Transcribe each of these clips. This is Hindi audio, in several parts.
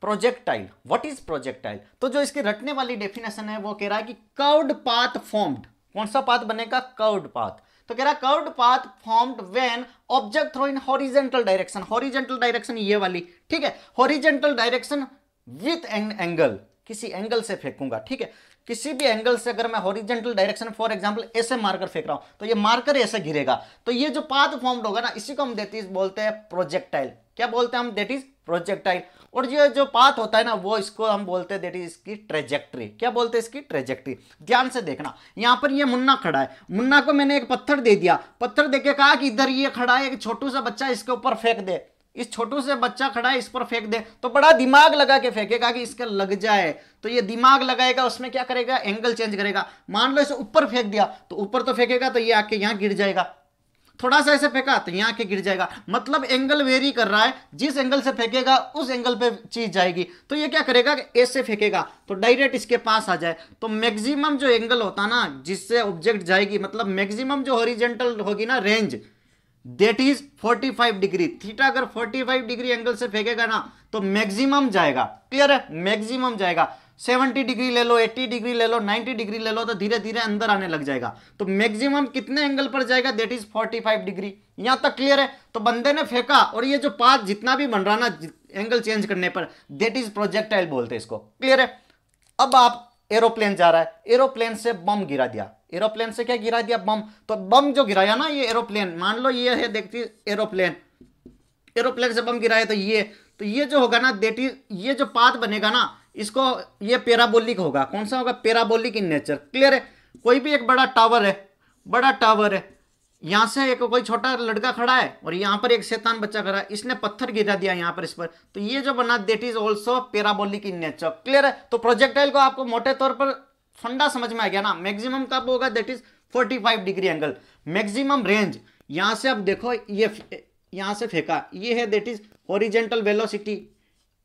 प्रोजेक्टाइल व्हाट इज प्रोजेक्टाइल तो जो इसके रटने वाली डेफिनेशन है वो कह रहा है कि कर्ड पाथ फॉर्म्ड कौन सा पाथ बनेगा कर्ड पाथ तो कह रहा है curved path formed when object throw in horizontal direction horizontal direction ये वाली ठीक है horizontal direction with an angle किसी एंगल से फेंकूंगा ठीक है किसी भी एंगल से अगर मैं हॉरिजेंटल डायरेक्शन फॉर एग्जांपल ऐसे मार्कर फेंक रहा हूं तो ये मार्कर ऐसे घिरेगा तो ये जो पाथ फॉर्म्ड होगा ना इसी को हम देती बोलते हैं प्रोजेक्टाइल क्या बोलते हैं हम देट इज प्रोजेक्टाइल और ये जो पाथ होता है ना वो इसको हम बोलते हैं देट इज इसकी ट्रेजेक्ट्री क्या बोलते हैं इसकी ट्रेजेक्ट्री ध्यान से देखना यहाँ पर ये मुन्ना खड़ा है मुन्ना को मैंने एक पत्थर दे दिया पत्थर दे के कहा कि इधर ये खड़ा है एक छोटू सा बच्चा इसके ऊपर फेंक दे इस छोटू से बच्चा खड़ा है इस पर फेंक दे तो बड़ा दिमाग लगा के फेंकेगा कि इसका लग जाए तो ये दिमाग लगाएगा उसमें क्या करेगा एंगल चेंज करेगा मान लो इसे ऊपर फेंक दिया तो ऊपर तो फेंकेगा तो ये आके यहाँ गिर जाएगा थोड़ा सा ऐसे फेंका तो यहाँ के गिर जाएगा मतलब एंगल वेरी कर रहा है जिस एंगल से फेंकेगा उस एंगल पे चीज जाएगी तो ये क्या करेगा कि फेंकेगा तो डायरेक्ट इसके पास आ जाए तो मैक्सिमम जो एंगल होता ना जिससे ऑब्जेक्ट जाएगी मतलब मैक्सिमम जो हॉरिजेंटल होगी ना range that is 45 degree theta अगर 45 डिग्री एंगल से फेंकेगा ना तो मैक्सिमम जाएगा क्लियर है मैक्सिमम जाएगा सेवेंटी डिग्री ले लो एट्टी डिग्री ले लो नाइन्टी डिग्री ले लो तो धीरे धीरे अंदर आने लग जाएगा तो मैक्सिमम कितने एंगल पर जाएगा that is forty five degree यहां तक क्लियर है तो बंदे ने फेंका और ये जो पाथ जितना भी बन रहा ना एंगल चेंज करने पर देट इज प्रोजेक्टाइल बोलते इसको क्लियर है अब आप एरोप्लेन जा रहा है एरोप्लेन से बम गिरा दिया एरोप्लेन से क्या गिरा दिया बम तो बम जो गिराया ना ये एरोप्लेन मान लो ये है देखती एरोप्लेन एरोप्लेन से बम गिराया तो ये तो ये जो होगा ना देट इज ये जो पाथ बनेगा ना इसको ये पेराबोलिक होगा कौन सा होगा पेराबोलिक इन नेचर क्लियर है कोई भी एक बड़ा टावर है बड़ा टावर है यहाँ से एक कोई छोटा लड़का खड़ा है और यहाँ पर एक शैतान बच्चा खड़ा है इसने पत्थर गिरा दिया यहाँ पर इस पर तो ये जो बना that is also parabolic in nature clear है तो प्रोजेक्टाइल को आपको मोटे तौर पर फंडा समझ में आ गया ना मैक्सिमम कब होगा that is 45 degree angle maximum range यहाँ से आप देखो ये यहाँ से फेंका ये है देट इज ओरिजेंटल वेलोसिटी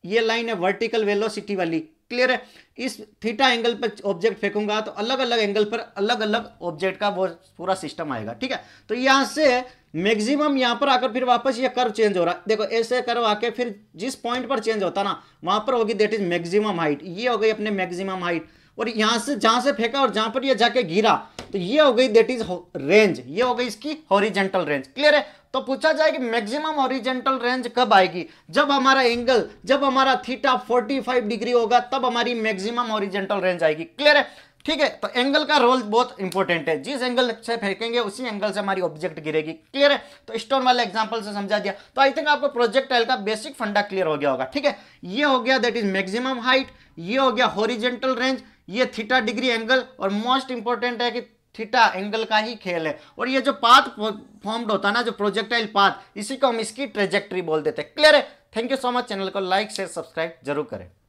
ये लाइन है वर्टिकल वेलोसिटी वाली क्लियर है इस थीटा एंगल पर ऑब्जेक्ट फेंकूंगा तो अलग अलग एंगल पर अलग अलग ऑब्जेक्ट का वो पूरा सिस्टम आएगा ठीक है तो यहां से मैक्सिमम यहाँ पर आकर फिर वापस ये कर्व चेंज हो रहा है देखो ऐसे कर्व आके फिर जिस पॉइंट पर चेंज होता ना वहां पर होगी दैट इज मैक्सिमम हाइट ये हो गई अपने मैक्सिमम हाइट और यहां से जहां से फेंका और जहां पर ये जाके गिरा तो ये हो गई देट इज रेंज ये हो गई इसकी हॉरिजेंटल रेंज क्लियर है तो पूछा जाए कि मैक्सिमम ओरिजेंटल रेंज कब आएगी जब हमारा एंगल जब हमारा थीटा 45 डिग्री होगा तब हमारी मैक्सिमम ओरिजेंटल रेंज आएगी क्लियर है ठीक है तो एंगल का रोल बहुत इंपॉर्टेंट है जिस एंगल से फेंकेंगे उसी एंगल से हमारी ऑब्जेक्ट गिरेगी क्लियर है तो स्टोन वाले एग्जांपल से समझा दिया तो आई थिंक आपको प्रोजेक्टाइल का बेसिक फंडा क्लियर हो गया होगा ठीक है ये हो गया दैट इज मैक्सिमम हाइट ये हो गया हॉरिजेंटल रेंज ये थीटा डिग्री एंगल और मोस्ट इंपॉर्टेंट है कि थीटा एंगल का ही खेल है और ये जो पाथ फॉर्म्ड होता है ना जो प्रोजेक्टाइल पाथ इसी को हम इसकी ट्रेजेक्ट्री बोल देते हैं क्लियर है thank you so much channel को लाइक शेयर सब्सक्राइब जरूर करें